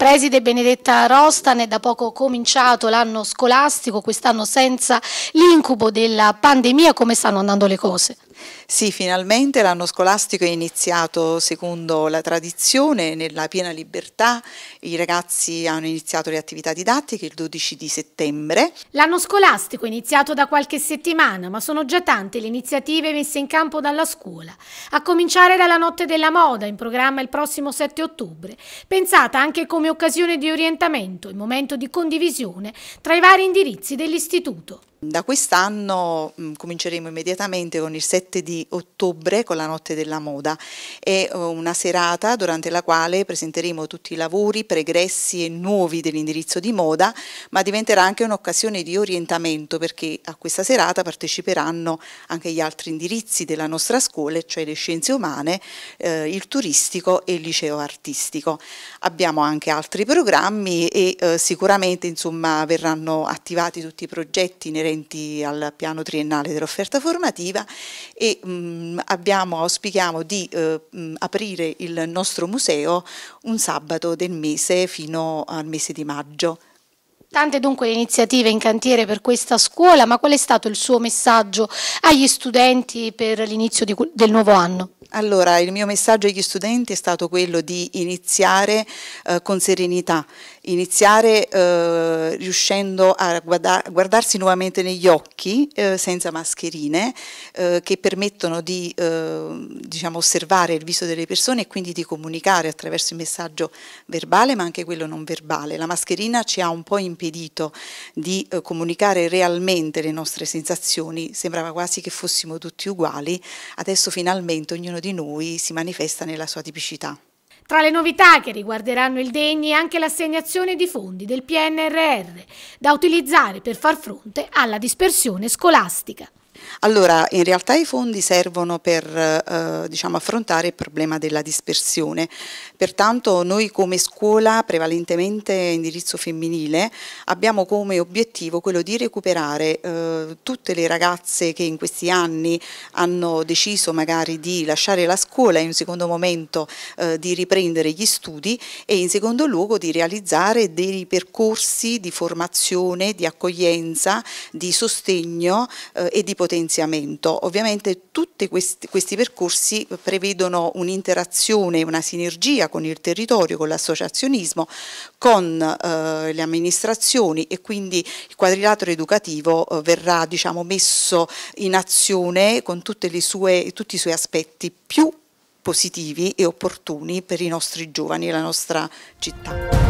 Preside Benedetta Rostan è da poco cominciato l'anno scolastico, quest'anno senza l'incubo della pandemia, come stanno andando le cose? Sì, finalmente l'anno scolastico è iniziato secondo la tradizione, nella piena libertà. I ragazzi hanno iniziato le attività didattiche il 12 di settembre. L'anno scolastico è iniziato da qualche settimana, ma sono già tante le iniziative messe in campo dalla scuola. A cominciare dalla Notte della Moda, in programma il prossimo 7 ottobre, pensata anche come occasione di orientamento e momento di condivisione tra i vari indirizzi dell'istituto. Da quest'anno mm, cominceremo immediatamente con il 7 di ottobre con la Notte della Moda. È eh, una serata durante la quale presenteremo tutti i lavori pregressi e nuovi dell'indirizzo di moda, ma diventerà anche un'occasione di orientamento perché a questa serata parteciperanno anche gli altri indirizzi della nostra scuola, cioè le scienze umane, eh, il turistico e il liceo artistico. Abbiamo anche altri programmi e eh, sicuramente insomma, verranno attivati tutti i progetti inerenti inerenti al piano triennale dell'offerta formativa e mh, mm, abbiamo, auspichiamo di eh, mm, aprire il nostro museo un sabato del mese fino al mese di maggio. Tante dunque le iniziative in cantiere per questa scuola, ma qual è stato il suo messaggio agli studenti per l'inizio del nuovo anno? Allora, il mio messaggio agli studenti è stato quello di iniziare eh, con serenità iniziare eh, riuscendo a guarda guardarsi nuovamente negli occhi eh, senza mascherine eh, che permettono di eh, diciamo, osservare il viso delle persone e quindi di comunicare attraverso il messaggio verbale ma anche quello non verbale. La mascherina ci ha un po' impedito di eh, comunicare realmente le nostre sensazioni, sembrava quasi che fossimo tutti uguali, adesso finalmente ognuno di noi si manifesta nella sua tipicità. Tra le novità che riguarderanno il Degni è anche l'assegnazione di fondi del PNRR da utilizzare per far fronte alla dispersione scolastica. Allora, in realtà i fondi servono per eh, diciamo, affrontare il problema della dispersione, pertanto noi come scuola prevalentemente indirizzo femminile abbiamo come obiettivo quello di recuperare eh, tutte le ragazze che in questi anni hanno deciso magari di lasciare la scuola e in un secondo momento eh, di riprendere gli studi e in secondo luogo di realizzare dei percorsi di formazione, di accoglienza, di sostegno eh, e di potenziamento potenziamento. Ovviamente tutti questi, questi percorsi prevedono un'interazione, una sinergia con il territorio, con l'associazionismo, con eh, le amministrazioni e quindi il quadrilatero educativo eh, verrà diciamo, messo in azione con sue, tutti i suoi aspetti più positivi e opportuni per i nostri giovani e la nostra città.